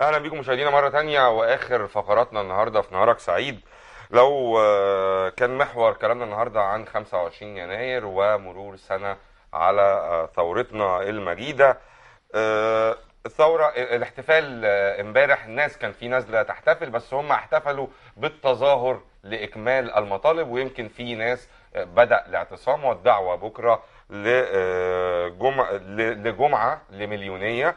اهلا بيكم مشاهدينا مره تانية واخر فقراتنا النهارده في نهارك سعيد لو آه، كان محور كلامنا النهارده عن 25 يناير ومرور سنه على آه، ثورتنا المجيده آه، الثوره الاحتفال امبارح الناس كان في نازله تحتفل بس هم احتفلوا بالتظاهر لاكمال المطالب ويمكن في ناس بدا الاعتصام والدعوه بكره لجمعه لمليونيه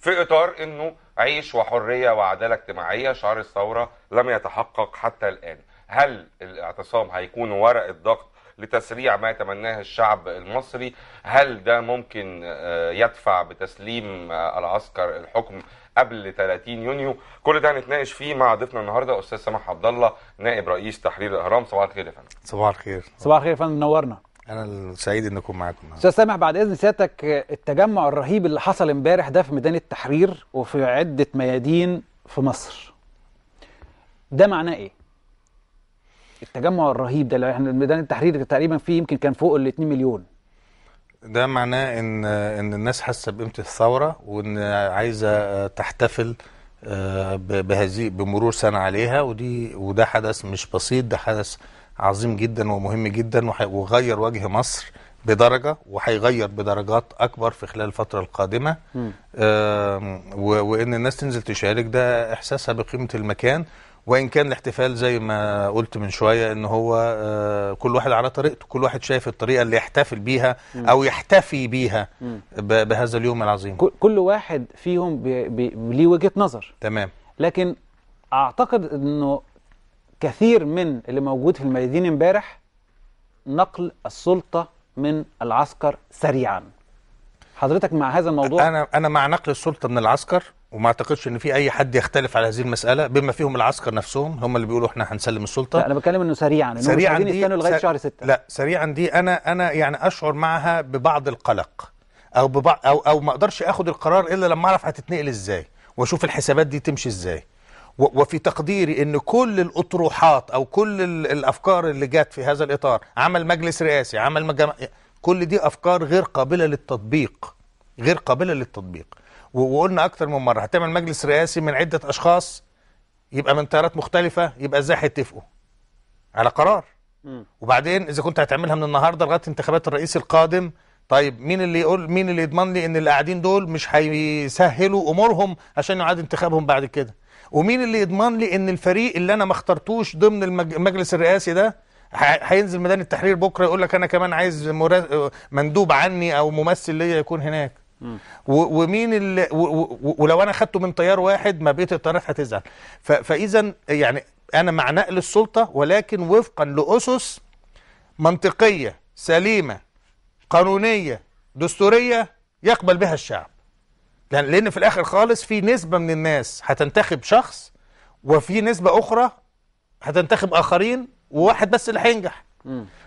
في اطار انه عيش وحريه وعداله اجتماعيه شعار الثوره لم يتحقق حتى الان هل الاعتصام هيكون ورقه ضغط لتسريع ما يتمناه الشعب المصري هل ده ممكن آه، يدفع بتسليم آه، العسكر الحكم قبل 30 يونيو كل ده هنتناقش فيه مع ضيفنا النهارده استاذ سامح عبد الله نائب رئيس تحرير الاهرام صباح الخير يا فندم صباح الخير صباح الخير يا فندم منورنا انا سعيد ان اكون معاكم استاذ سامح بعد اذن سيادتك التجمع الرهيب اللي حصل امبارح ده في ميدان التحرير وفي عده ميادين في مصر ده معناه ايه التجمع الرهيب ده اللي احنا ميدان التحرير تقريبا فيه يمكن كان فوق ال 2 مليون ده معناه ان ان الناس حاسه بقيمه الثوره وان عايزه آه، تحتفل آه، بهذه بمرور سنه عليها ودي وده حدث مش بسيط ده حدث عظيم جدا ومهم جدا وغير وجه مصر بدرجة وهيغير بدرجات أكبر في خلال الفترة القادمة وإن الناس تنزل تشارك ده إحساسها بقيمة المكان وإن كان الاحتفال زي ما قلت من شوية إن هو آه كل واحد على طريقته كل واحد شايف الطريقة اللي يحتفل بيها أو يحتفي بيها بهذا اليوم العظيم كل واحد فيهم ليه وجهة نظر تمام لكن أعتقد إنه كثير من اللي موجود في الميادين امبارح نقل السلطة من العسكر سريعا حضرتك مع هذا الموضوع أنا أنا مع نقل السلطة من العسكر وما اعتقدش ان في اي حد يختلف على هذه المساله بما فيهم العسكر نفسهم هم اللي بيقولوا احنا هنسلم السلطه لا انا بتكلم انه سريعا إنه سريعا دي لغايه سر... شهر 6 لا سريعا دي انا انا يعني اشعر معها ببعض القلق او ببعض او او ما اقدرش اخد القرار الا لما اعرف هتتنقل ازاي واشوف الحسابات دي تمشي ازاي وفي تقديري ان كل الاطروحات او كل الافكار اللي جت في هذا الاطار عمل مجلس رئاسي عمل مجمع كل دي افكار غير قابله للتطبيق غير قابله للتطبيق وقلنا اكثر من مره هتعمل مجلس رئاسي من عده اشخاص يبقى من تيارات مختلفه يبقى ازاي هيتفقوا على قرار وبعدين اذا كنت هتعملها من النهارده لغايه انتخابات الرئيس القادم طيب مين اللي يقول مين اللي يضمن لي ان اللي قاعدين دول مش هيسهلوا امورهم عشان يعاد انتخابهم بعد كده ومين اللي يضمن لي ان الفريق اللي انا ما اخترتوش ضمن المجلس الرئاسي ده هينزل ميدان التحرير بكره يقول لك انا كمان عايز مندوب عني او ممثل ليا يكون هناك ومين اللي ولو انا خدته من تيار واحد ما بقيه التيارات هتزعل فاذا يعني انا مع نقل السلطه ولكن وفقا لاسس منطقيه سليمه قانونيه دستوريه يقبل بها الشعب لان في الاخر خالص في نسبه من الناس هتنتخب شخص وفي نسبه اخرى هتنتخب اخرين وواحد بس اللي هينجح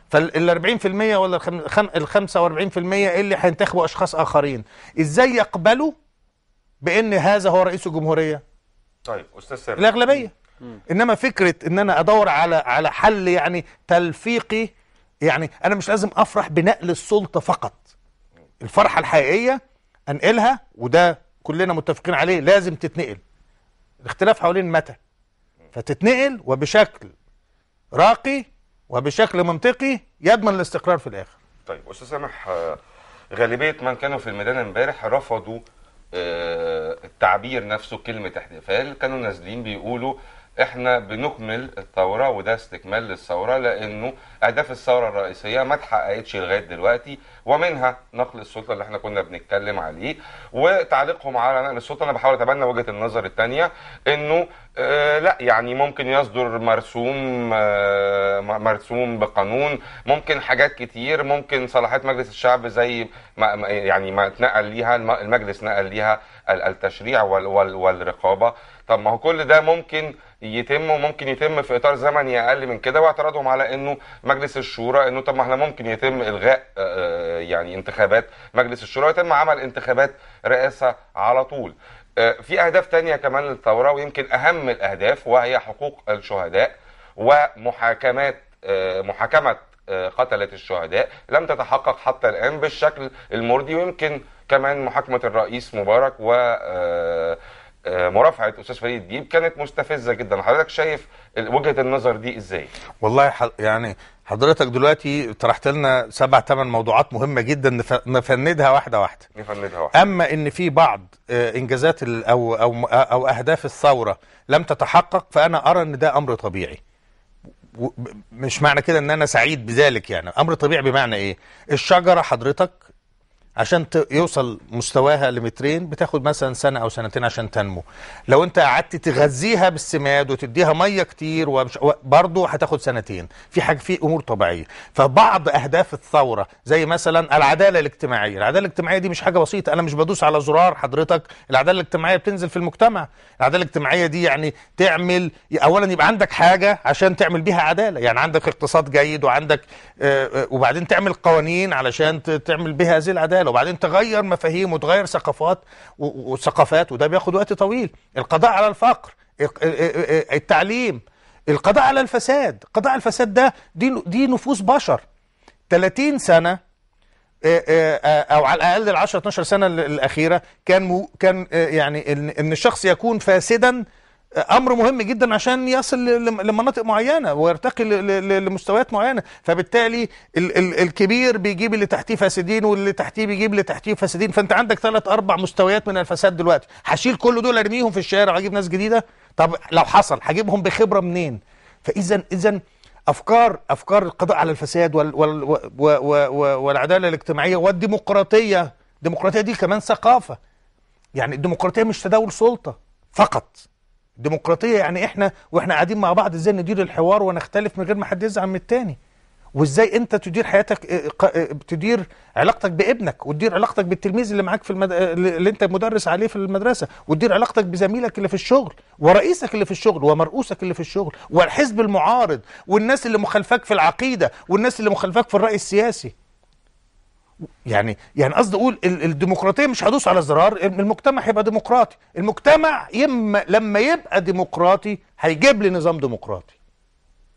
فال 40% ولا ال 45% اللي هينتخبوا اشخاص اخرين ازاي يقبلوا بان هذا هو رئيس الجمهوريه طيب استاذ سامي الاغلبيه مم. انما فكره ان انا ادور على على حل يعني تلفيقي يعني انا مش لازم افرح بنقل السلطه فقط الفرحه الحقيقيه انقلها وده كلنا متفقين عليه لازم تتنقل الاختلاف حوالين متى فتتنقل وبشكل راقي وبشكل منطقي يضمن الاستقرار في الاخر طيب استاذ سامح آه، غالبيه من كانوا في الميدان امبارح رفضوا آه، التعبير نفسه كلمه احتفال كانوا نازلين بيقولوا احنا بنكمل الثوره وده استكمال للثوره لانه اهداف الثوره الرئيسيه ما اتحققتش لغايه دلوقتي ومنها نقل السلطه اللي احنا كنا بنتكلم عليه وتعليقهم على نقل السلطه انا بحاول اتبنى وجهه النظر الثانيه انه آه لا يعني ممكن يصدر مرسوم آه مرسوم بقانون ممكن حاجات كتير ممكن صلاحيات مجلس الشعب زي ما يعني ما اتنقل ليها المجلس نقل ليها التشريع والرقابه طب ما هو كل ده ممكن يتم وممكن يتم في اطار زمني اقل من كده واعتراضهم على انه مجلس الشورى انه طب ما احنا ممكن يتم الغاء آه، آه، يعني انتخابات مجلس الشورى ويتم عمل انتخابات رئاسه على طول. آه، في اهداف تانية كمان للثوره ويمكن اهم الاهداف وهي حقوق الشهداء ومحاكمات محاكمه قتله الشهداء لم تتحقق حتى الان بالشكل المرضي ويمكن كمان محاكمه الرئيس مبارك و آه، مرافعه استاذ فريد الديب كانت مستفزه جدا حضرتك شايف وجهه النظر دي ازاي والله يعني حضرتك دلوقتي طرحت لنا سبع ثمان موضوعات مهمه جدا نفندها واحده واحده نفندها واحده اما ان في بعض آه، انجازات او او او اهداف الثوره لم تتحقق فانا ارى ان ده امر طبيعي مش معنى كده ان انا سعيد بذلك يعني امر طبيعي بمعنى ايه الشجره حضرتك عشان يوصل مستواها لمترين بتاخد مثلا سنه او سنتين عشان تنمو لو انت قعدت تغذيها بالسماد وتديها ميه كتير برضو برضه هتاخد سنتين في حاجه في امور طبيعيه فبعض اهداف الثوره زي مثلا العداله الاجتماعيه العداله الاجتماعيه دي مش حاجه بسيطه انا مش بدوس على زرار حضرتك العداله الاجتماعيه بتنزل في المجتمع العداله الاجتماعيه دي يعني تعمل اولا يبقى عندك حاجه عشان تعمل بيها عداله يعني عندك اقتصاد جيد وعندك آه، آه، وبعدين تعمل قوانين علشان تعمل بها هذه العداله رساله وبعدين تغير مفاهيم وتغير ثقافات وثقافات وده بياخد وقت طويل القضاء على الفقر التعليم القضاء على الفساد قضاء على الفساد ده دي دي نفوس بشر 30 سنه او على الاقل ال 10 12 سنه الاخيره كان كان يعني ان الشخص يكون فاسدا امر مهم جدا عشان يصل لمناطق معينه ويرتقي لمستويات معينه فبالتالي الكبير بيجيب اللي تحتيه فاسدين واللي تحتيه بيجيب اللي تحتيه فاسدين فانت عندك ثلاث اربع مستويات من الفساد دلوقتي هشيل كل دول ارميهم في الشارع واجيب ناس جديده طب لو حصل هجيبهم بخبره منين فاذا اذا افكار افكار القضاء على الفساد وال وال وال والعداله الاجتماعيه والديمقراطيه الديمقراطيه دي كمان ثقافه يعني الديمقراطيه مش تداول سلطه فقط ديمقراطيه يعني احنا واحنا قاعدين مع بعض ازاي ندير الحوار ونختلف من غير ما حد يزعل من التاني وازاي انت تدير حياتك آه، آه، آه، تدير علاقتك بابنك وتدير علاقتك بالتلميذ اللي معاك في المد... اللي انت مدرس عليه في المدرسه وتدير علاقتك بزميلك اللي في الشغل ورئيسك اللي في الشغل ومرؤوسك اللي في الشغل والحزب المعارض والناس اللي مخالفاك في العقيده والناس اللي مخالفاك في الراي السياسي يعني يعني قصدي اقول الديمقراطيه مش هدوس على زرار المجتمع هيبقى ديمقراطي المجتمع يم لما يبقى ديمقراطي هيجيب لي نظام ديمقراطي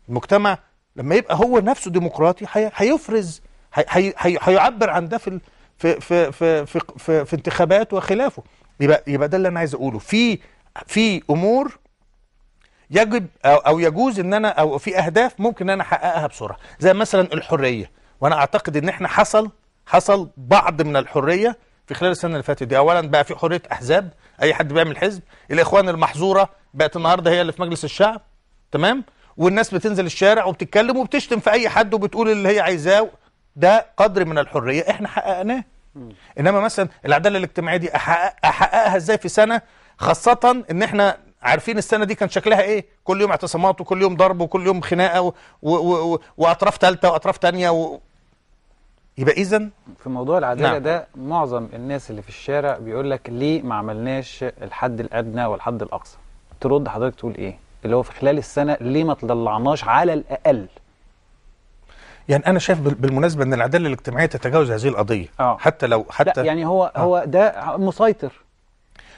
المجتمع لما يبقى هو نفسه ديمقراطي هيفرز هيعبر عن ده في في في في في, في, في انتخابات وخلافه يبقى يبقى ده اللي انا عايز اقوله في في امور يجب او, أو يجوز ان انا او في اهداف ممكن ان انا احققها بسرعه زي مثلا الحريه وانا اعتقد ان احنا حصل حصل بعض من الحريه في خلال السنه اللي فاتت دي اولا بقى في حريه احزاب اي حد بيعمل حزب الاخوان المحظوره بقت النهارده هي اللي في مجلس الشعب تمام والناس بتنزل الشارع وبتتكلم وبتشتم في اي حد وبتقول اللي هي عايزاه ده قدر من الحريه احنا حققناه انما مثلا العداله الاجتماعيه دي أحقق احققها ازاي في سنه خاصه ان احنا عارفين السنه دي كان شكلها ايه كل يوم اعتصامات وكل يوم ضرب وكل يوم خناقه و... و... و... واطراف ثالثه واطراف ثانيه و... يبقى إذا في موضوع العدالة نعم. ده معظم الناس اللي في الشارع بيقول لك ليه ما عملناش الحد الأدنى والحد الأقصى ترد حضرتك تقول إيه اللي هو في خلال السنة ليه ما طلعناش على الأقل يعني انا شايف بالمناسبه ان العداله الاجتماعيه تتجاوز هذه القضيه آه. حتى لو حتى لا يعني هو آه. هو ده مسيطر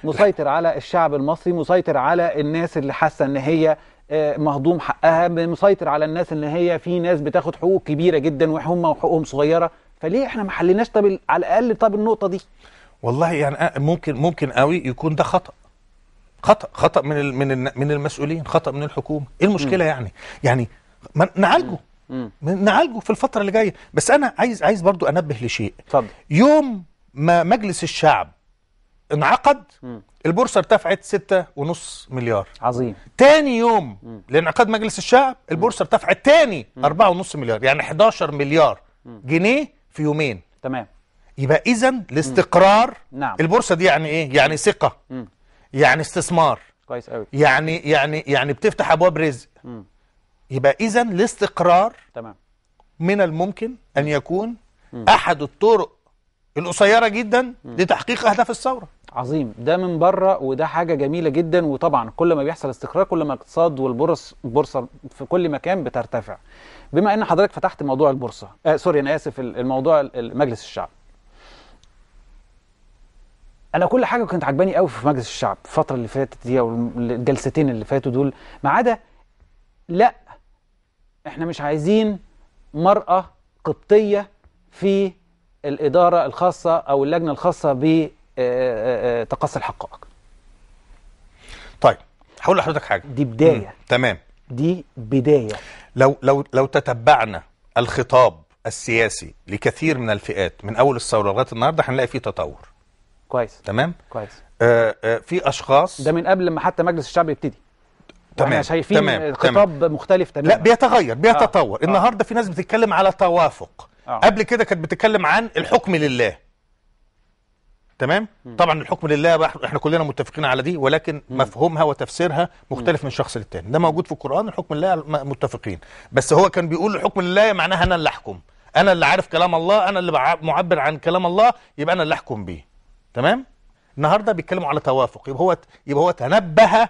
مسيطر لا. على الشعب المصري مسيطر على الناس اللي حاسه ان هي آه، مهضوم حقها مسيطر على الناس ان هي في ناس بتاخد حقوق كبيره جدا وهم وحقوقهم صغيره فليه احنا ما حليناش طب على الاقل طب النقطه دي والله يعني آه، ممكن ممكن قوي يكون ده خطا خطا خطا من من من المسؤولين خطا من الحكومه ايه المشكله م. يعني يعني نعالجه م. نعالجه في الفتره اللي جايه بس انا عايز عايز برضو انبه لشيء اتفضل يوم ما مجلس الشعب انعقد م. البورصه ارتفعت 6.5 مليار عظيم تاني يوم لانعقاد مجلس الشعب البورصه ارتفعت تاني 4.5 مليار يعني 11 مليار جنيه في يومين تمام يبقى اذا الاستقرار نعم البورصه دي يعني ايه يعني ثقه يعني استثمار كويس قوي يعني يعني يعني بتفتح ابواب رزق مم. يبقى اذا الاستقرار تمام من الممكن ان يكون مم. احد الطرق القصيره جدا لتحقيق اهداف الثوره عظيم ده من بره وده حاجه جميله جدا وطبعا كل ما بيحصل استقرار كل ما الاقتصاد والبورصه البورصه في كل مكان بترتفع بما ان حضرتك فتحت موضوع البورصه آه سوري انا اسف الموضوع مجلس الشعب انا كل حاجه كانت عجباني قوي في مجلس الشعب الفتره اللي فاتت دي او الجلستين اللي فاتوا دول ما عدا لا احنا مش عايزين مراه قبطيه في الإدارة الخاصة أو اللجنة الخاصة بتقصي آه، آه، آه، الحقائق طيب هقول لحضرتك حاجة دي بداية مم. تمام دي بداية لو لو لو تتبعنا الخطاب السياسي لكثير من الفئات من أول الثورة لغاية النهاردة هنلاقي فيه تطور كويس تمام كويس آآ آآ في أشخاص ده من قبل ما حتى مجلس الشعب يبتدي تمام شايفين تمام خطاب تمام. مختلف تماما لا بيتغير بيتطور آه. النهارده في ناس بتتكلم على توافق آه. قبل كده كانت بتتكلم عن الحكم لله تمام طبعا الحكم لله احنا كلنا متفقين على دي ولكن مفهومها وتفسيرها مختلف من شخص للتاني ده موجود في القران الحكم لله متفقين بس هو كان بيقول الحكم لله معناها انا اللي احكم انا اللي عارف كلام الله انا اللي معبر عن كلام الله يبقى انا اللي احكم بيه تمام النهارده بيتكلموا على توافق يبقى هو يبقى هو تنبه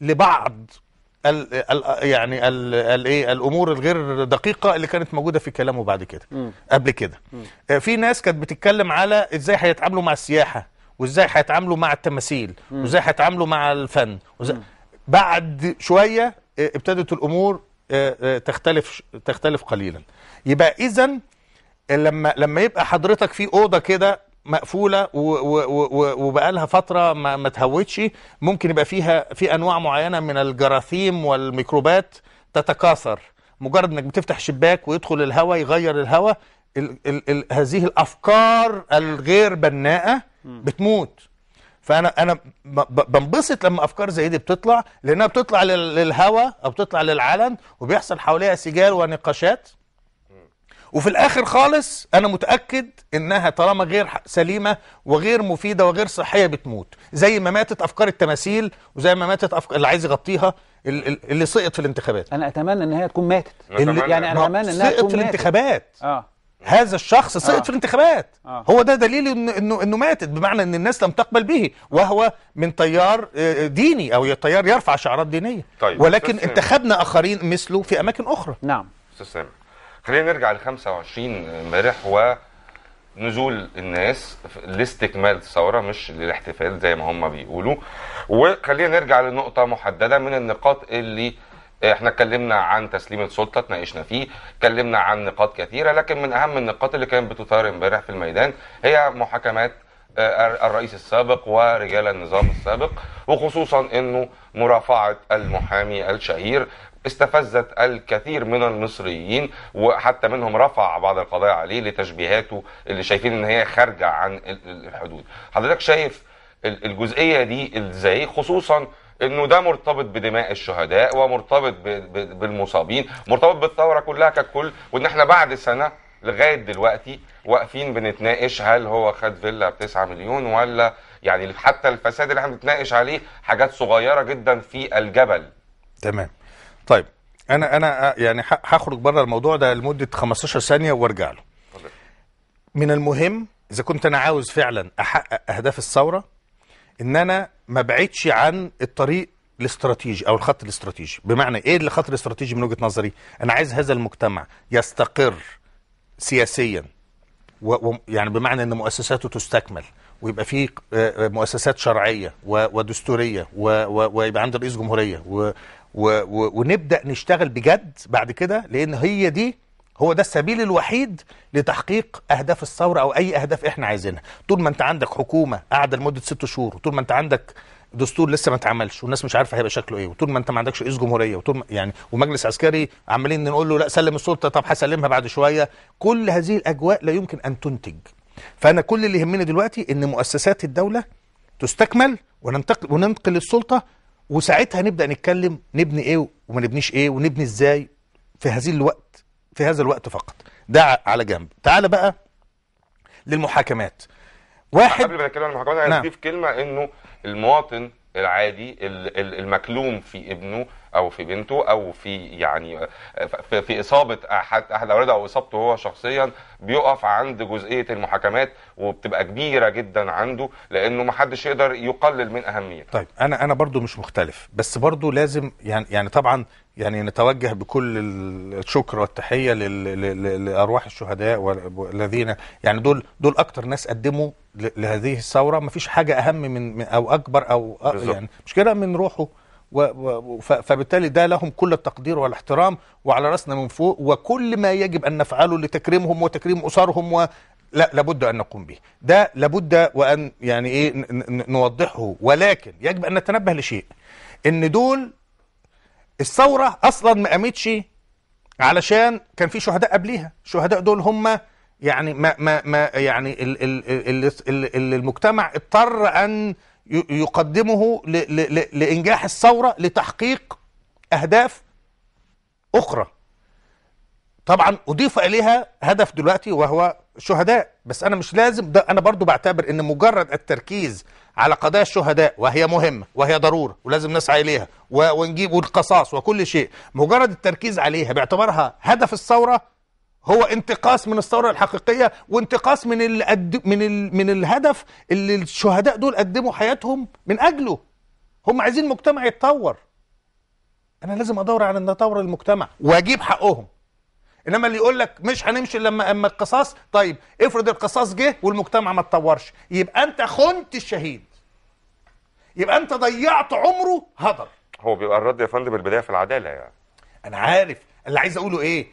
لبعض الـ الـ يعني الـ الـ إيه، الامور الغير دقيقه اللي كانت موجوده في كلامه بعد كده م. قبل كده م. آه، في ناس كانت بتتكلم على ازاي هيتعاملوا مع السياحه وازاي هيتعاملوا مع التماثيل وازاي هيتعاملوا مع الفن وزي... بعد شويه آه، ابتدت الامور آه، تختلف تختلف قليلا يبقى اذا لما لما يبقى حضرتك في اوضه كده مقفوله وبقى لها فتره ما, ما تهوتش ممكن يبقى فيها في انواع معينه من الجراثيم والميكروبات تتكاثر مجرد انك بتفتح شباك ويدخل الهواء يغير الهواء ال ال ال هذه الافكار الغير بناءه بتموت فانا انا بنبسط لما افكار زي دي بتطلع لانها بتطلع للهواء او بتطلع للعلن وبيحصل حواليها سجال ونقاشات وفي الاخر خالص انا متاكد انها طالما غير سليمه وغير مفيده وغير صحيه بتموت زي ما ماتت افكار التماثيل وزي ما ماتت أفكار اللي عايز يغطيها اللي سقط في الانتخابات انا اتمنى ان هي تكون ماتت اللي يعني انا اتمنى انها تكون سقط في الانتخابات اه هذا الشخص سقط آه. في الانتخابات آه. هو ده دليل انه انه انه ماتت بمعنى ان الناس لم تقبل به وهو من تيار آه، آه، ديني او تيار يرفع شعارات دينيه طيب ولكن انتخبنا اخرين مثله في اماكن اخرى نعم استاذ سامح خلينا نرجع ل 25 امبارح ونزول الناس لاستكمال الثوره مش للاحتفال زي ما هم بيقولوا وخلينا نرجع لنقطه محدده من النقاط اللي احنا اتكلمنا عن تسليم السلطه اتناقشنا فيه اتكلمنا عن نقاط كثيره لكن من اهم النقاط اللي كانت بتثار امبارح في الميدان هي محاكمات آه، الرئيس السابق ورجال النظام السابق وخصوصا انه مرافعه المحامي الشهير استفزت الكثير من المصريين وحتى منهم رفع بعض القضايا عليه لتشبيهاته اللي شايفين ان هي خارجه عن الحدود حضرتك شايف الجزئيه دي ازاي خصوصا انه ده مرتبط بدماء الشهداء ومرتبط بالمصابين مرتبط بالثوره كلها ككل وان احنا بعد سنه لغايه دلوقتي واقفين بنتناقش هل هو خد فيلا ب 9 مليون ولا يعني حتى الفساد اللي احنا بنتناقش عليه حاجات صغيره جدا في الجبل تمام طيب انا انا يعني هخرج بره الموضوع ده لمده 15 ثانيه وارجع له من المهم اذا كنت انا عاوز فعلا احقق اهداف الثوره ان انا ما بعدش عن الطريق الاستراتيجي او الخط الاستراتيجي بمعنى ايه الخط الاستراتيجي من وجهه نظري انا عايز هذا المجتمع يستقر سياسيا ويعني بمعنى ان مؤسساته تستكمل ويبقى فيه آه، آه، مؤسسات شرعيه ودستوريه ويبقى عند رئيس جمهوريه و و ونبدا نشتغل بجد بعد كده لان هي دي هو ده السبيل الوحيد لتحقيق اهداف الثوره او اي اهداف احنا عايزينها طول ما انت عندك حكومه قاعده لمده ست شهور وطول ما انت عندك دستور لسه ما اتعملش والناس مش عارفه هيبقى شكله ايه وطول ما انت ما عندكش رئيس جمهوريه وطول ما يعني ومجلس عسكري عمالين نقول له لا سلم السلطه طب هسلمها بعد شويه كل هذه الاجواء لا يمكن ان تنتج فانا كل اللي يهمني دلوقتي ان مؤسسات الدوله تستكمل وننتقل وننقل السلطه وساعتها نبدا نتكلم نبني ايه وما نبنيش ايه ونبني ازاي في هذه الوقت في هذا الوقت فقط ده على جنب تعال بقى للمحاكمات واحد قبل ما نتكلم عن المحاكمات انا نعم. في كلمه انه المواطن العادي المكلوم في ابنه او في بنته او في يعني في, في اصابه احد احد اولاده او اصابته هو شخصيا بيقف عند جزئيه المحاكمات وبتبقى كبيره جدا عنده لانه ما حدش يقدر يقلل من اهميتها. طيب انا انا برضو مش مختلف بس برضو لازم يعني يعني طبعا يعني نتوجه بكل الشكر والتحيه لارواح الشهداء والذين يعني دول دول اكتر ناس قدموا لهذه الثوره ما فيش حاجه اهم من او اكبر او يعني مش كده من روحه فبالتالي ده لهم كل التقدير والاحترام وعلى رأسنا من فوق وكل ما يجب أن نفعله لتكريمهم وتكريم أسرهم و لا لابد ان نقوم به ده لابد وان يعني ايه نوضحه ولكن يجب ان نتنبه لشيء ان دول الثوره اصلا ما قامتش علشان كان في شهداء قبليها الشهداء دول هم يعني ما ما ما يعني ال ال ال ال ال المجتمع اضطر ان يقدمه لإنجاح الثورة لتحقيق أهداف أخرى طبعا أضيف إليها هدف دلوقتي وهو شهداء بس أنا مش لازم ده أنا برضو بعتبر أن مجرد التركيز على قضايا الشهداء وهي مهمة وهي ضرورة ولازم نسعى إليها ونجيب والقصاص وكل شيء مجرد التركيز عليها باعتبارها هدف الثورة هو انتقاص من الثوره الحقيقيه وانتقاص من ال من ال من الهدف اللي الشهداء دول قدموا حياتهم من اجله هم عايزين مجتمع يتطور انا لازم ادور على ان اطور المجتمع واجيب حقهم انما اللي يقول لك مش هنمشي لما اما القصاص طيب افرض القصاص جه والمجتمع ما اتطورش يبقى انت خنت الشهيد يبقى انت ضيعت عمره هدر هو بيبقى الرد يا فندم البدايه في العداله يعني انا عارف اللي عايز اقوله ايه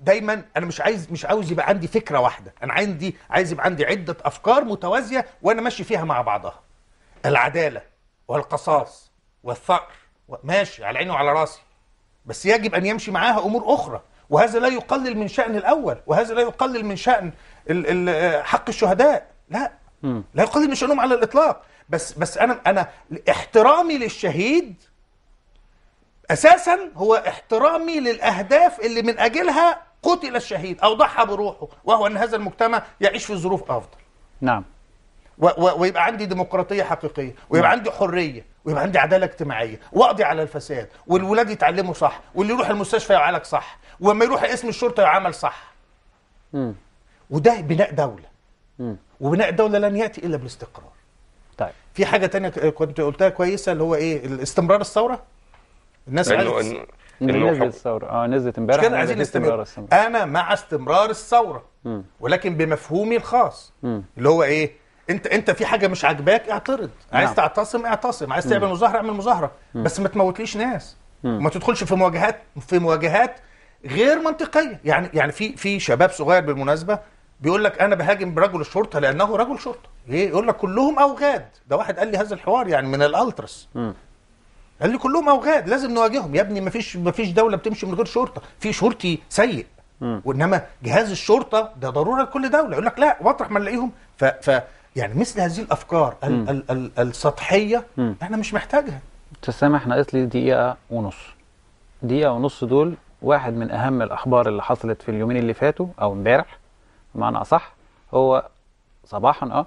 دايما انا مش عايز مش عاوز يبقى عندي فكره واحده انا عندي عايز يبقى عندي عده افكار متوازيه وانا ماشي فيها مع بعضها العداله والقصاص والثأر ماشي على عيني وعلى راسي بس يجب ان يمشي معاها امور اخرى وهذا لا يقلل من شان الاول وهذا لا يقلل من شان حق الشهداء لا لا يقلل من شانهم على الاطلاق بس بس انا انا احترامي للشهيد اساسا هو احترامي للاهداف اللي من اجلها قتل الشهيد أو ضحى بروحه وهو أن هذا المجتمع يعيش في ظروف أفضل نعم و و ويبقى عندي ديمقراطية حقيقية ويبقى نعم. عندي حرية ويبقى عندي عدالة اجتماعية وأقضي على الفساد والولاد يتعلموا صح واللي يروح المستشفى يعالج صح واما يروح اسم الشرطة يعمل صح م. وده بناء دولة م. وبناء دولة لن يأتي إلا بالاستقرار طيب في حاجة تانية كنت قلتها كويسة اللي هو إيه استمرار الثورة الناس نزلت الثوره اه نزلت امبارح كان عايزين استمرار الثوره انا مع استمرار الثوره ولكن بمفهومي الخاص م. اللي هو ايه انت انت في حاجه مش عاجباك اعترض عايز نعم. تعتصم اعتصم عايز تعمل مظاهره اعمل مظاهره بس ما تموتليش ناس وما تدخلش في مواجهات في مواجهات غير منطقيه يعني يعني في في شباب صغير بالمناسبه بيقول لك انا بهاجم برجل الشرطه لانه رجل شرطه ايه يقول لك كلهم اوغاد ده واحد قال لي هذا الحوار يعني من الالترس قال لي كلهم اوغاد لازم نواجههم يا ابني مفيش مفيش دوله بتمشي من غير شرطه في شرطي سيء وانما جهاز الشرطه ده ضروره لكل دوله يقول لك لا واطرح ما نلاقيهم ف, ف يعني مثل هذه الافكار ال ال ال السطحيه م. احنا مش محتاجها تسامح احنا ناقص لي دقيقه ونص دقيقه ونص دول واحد من اهم الاخبار اللي حصلت في اليومين اللي فاتوا او امبارح بمعنى اصح هو صباحا اه,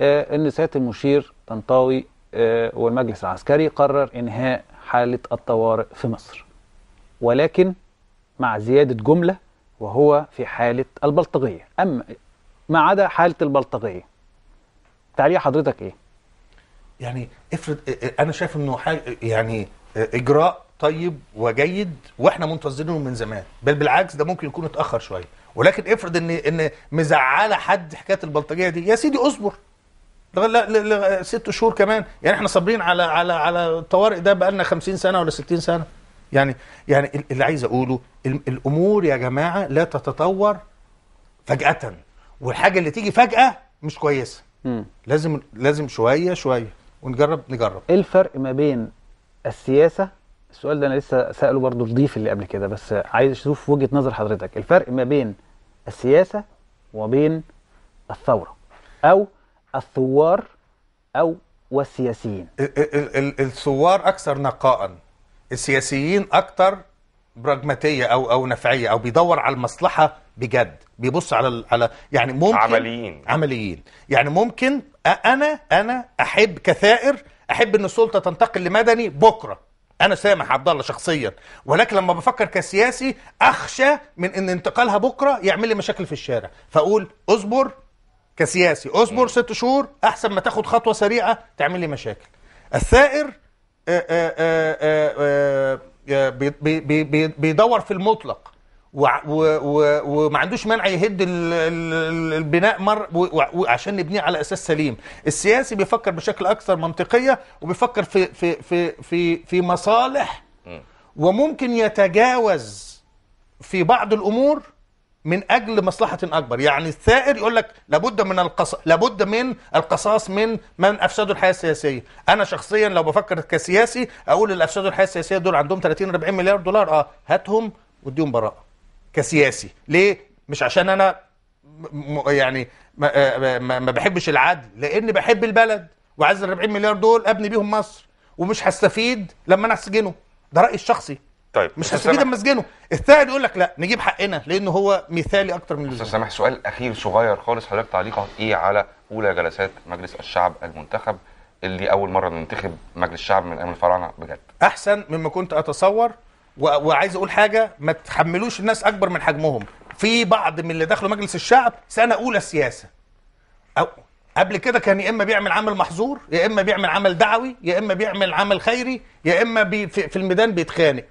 آه، ان سياده المشير طنطاوي آه، والمجلس العسكري قرر إنهاء حالة الطوارئ في مصر ولكن مع زيادة جملة وهو في حالة البلطجية أما ما عدا حالة البلطجية تعليق حضرتك إيه؟ يعني افرض آه، آه، أنا شايف إنه حاجة يعني إجراء طيب وجيد واحنا منتظرينه من زمان بل بالعكس ده ممكن يكون اتاخر شويه ولكن افرض ان ان مزعله حد حكايه البلطجيه دي يا سيدي اصبر لغايه ست شهور كمان يعني احنا صابرين على على على الطوارئ ده بقى لنا 50 سنه ولا 60 سنه يعني يعني اللي عايز اقوله الامور يا جماعه لا تتطور فجاه والحاجه اللي تيجي فجاه مش كويسه لازم لازم شويه شويه ونجرب نجرب ايه الفرق ما بين السياسه السؤال ده انا لسه ساله برضو الضيف اللي قبل كده بس عايز اشوف وجهه نظر حضرتك الفرق ما بين السياسه وما بين الثوره او الثوار أو والسياسيين الثوار أكثر نقاء السياسيين أكثر براجماتية أو أو نفعية أو بيدور على المصلحة بجد بيبص على على يعني ممكن عمليين عمليين يعني ممكن أنا أنا أحب كثائر أحب إن السلطة تنتقل لمدني بكرة انا سامح عبد الله شخصيا ولكن لما بفكر كسياسي اخشى من ان انتقالها بكره يعمل لي مشاكل في الشارع فاقول اصبر كسياسي اصبر ست شهور احسن ما تاخد خطوه سريعه تعمل لي مشاكل الثائر بيدور في المطلق وما عندوش مانع يهد البناء مر عشان نبنيه على اساس سليم السياسي بيفكر بشكل اكثر منطقيه وبيفكر في في في في في مصالح وممكن يتجاوز في بعض الامور من اجل مصلحه اكبر يعني الثائر يقول لك لابد من القص لابد من القصاص من من افسدوا الحياه السياسيه انا شخصيا لو بفكر كسياسي اقول اللي افسدوا الحياه السياسيه دول عندهم 30 40 مليار دولار اه هاتهم واديهم براءه كسياسي ليه مش عشان انا م... يعني آه، ما... ما... ما بحبش العدل لاني بحب البلد وعايز ال 40 مليار دول ابني بيهم مصر ومش هستفيد لما انا اسجنه ده رايي الشخصي طيب مش هستفيد اما اسجنه الثاعل يقول لك لا نجيب حقنا لانه هو مثالي اكتر من اللزوم سامح سؤال اخير صغير خالص حضرتك تعليقك ايه على اولى جلسات مجلس الشعب المنتخب اللي اول مره ننتخب مجلس الشعب من ايام الفراعنه بجد احسن مما كنت اتصور و... وعايز اقول حاجه ما تحملوش الناس اكبر من حجمهم في بعض من اللي دخلوا مجلس الشعب سنه اولى سياسه أو قبل كده كان يا اما بيعمل عمل محظور يا اما بيعمل عمل دعوي يا اما بيعمل عمل خيري يا اما بي في, في الميدان بيتخانق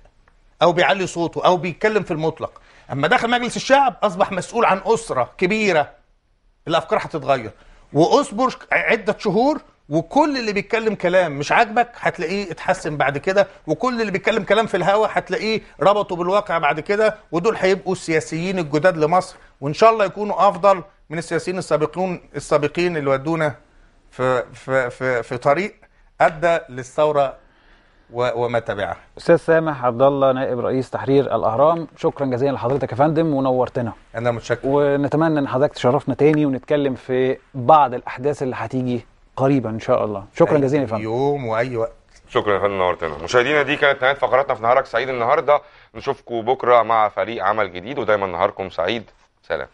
او بيعلي صوته او بيتكلم في المطلق اما دخل مجلس الشعب اصبح مسؤول عن اسره كبيره الافكار هتتغير واصبر عده شهور وكل اللي بيتكلم كلام مش عاجبك هتلاقيه اتحسن بعد كده وكل اللي بيتكلم كلام في الهوا هتلاقيه ربطه بالواقع بعد كده ودول هيبقوا السياسيين الجداد لمصر وان شاء الله يكونوا افضل من السياسيين السابقون السابقين اللي ودونا في في في, في طريق ادى للثوره وما تبعه استاذ سامح عبد الله نائب رئيس تحرير الاهرام شكرا جزيلا لحضرتك يا فندم ونورتنا انا متشكر ونتمنى ان حضرتك تشرفنا تاني ونتكلم في بعض الاحداث اللي هتيجي قريبا ان شاء الله شكرا جزيلا يا فندم يوم واي وقت شكرا يا فندم نورتنا مشاهدينا دي كانت نهايه فقراتنا في نهارك سعيد النهارده نشوفكم بكره مع فريق عمل جديد ودايما نهاركم سعيد سلام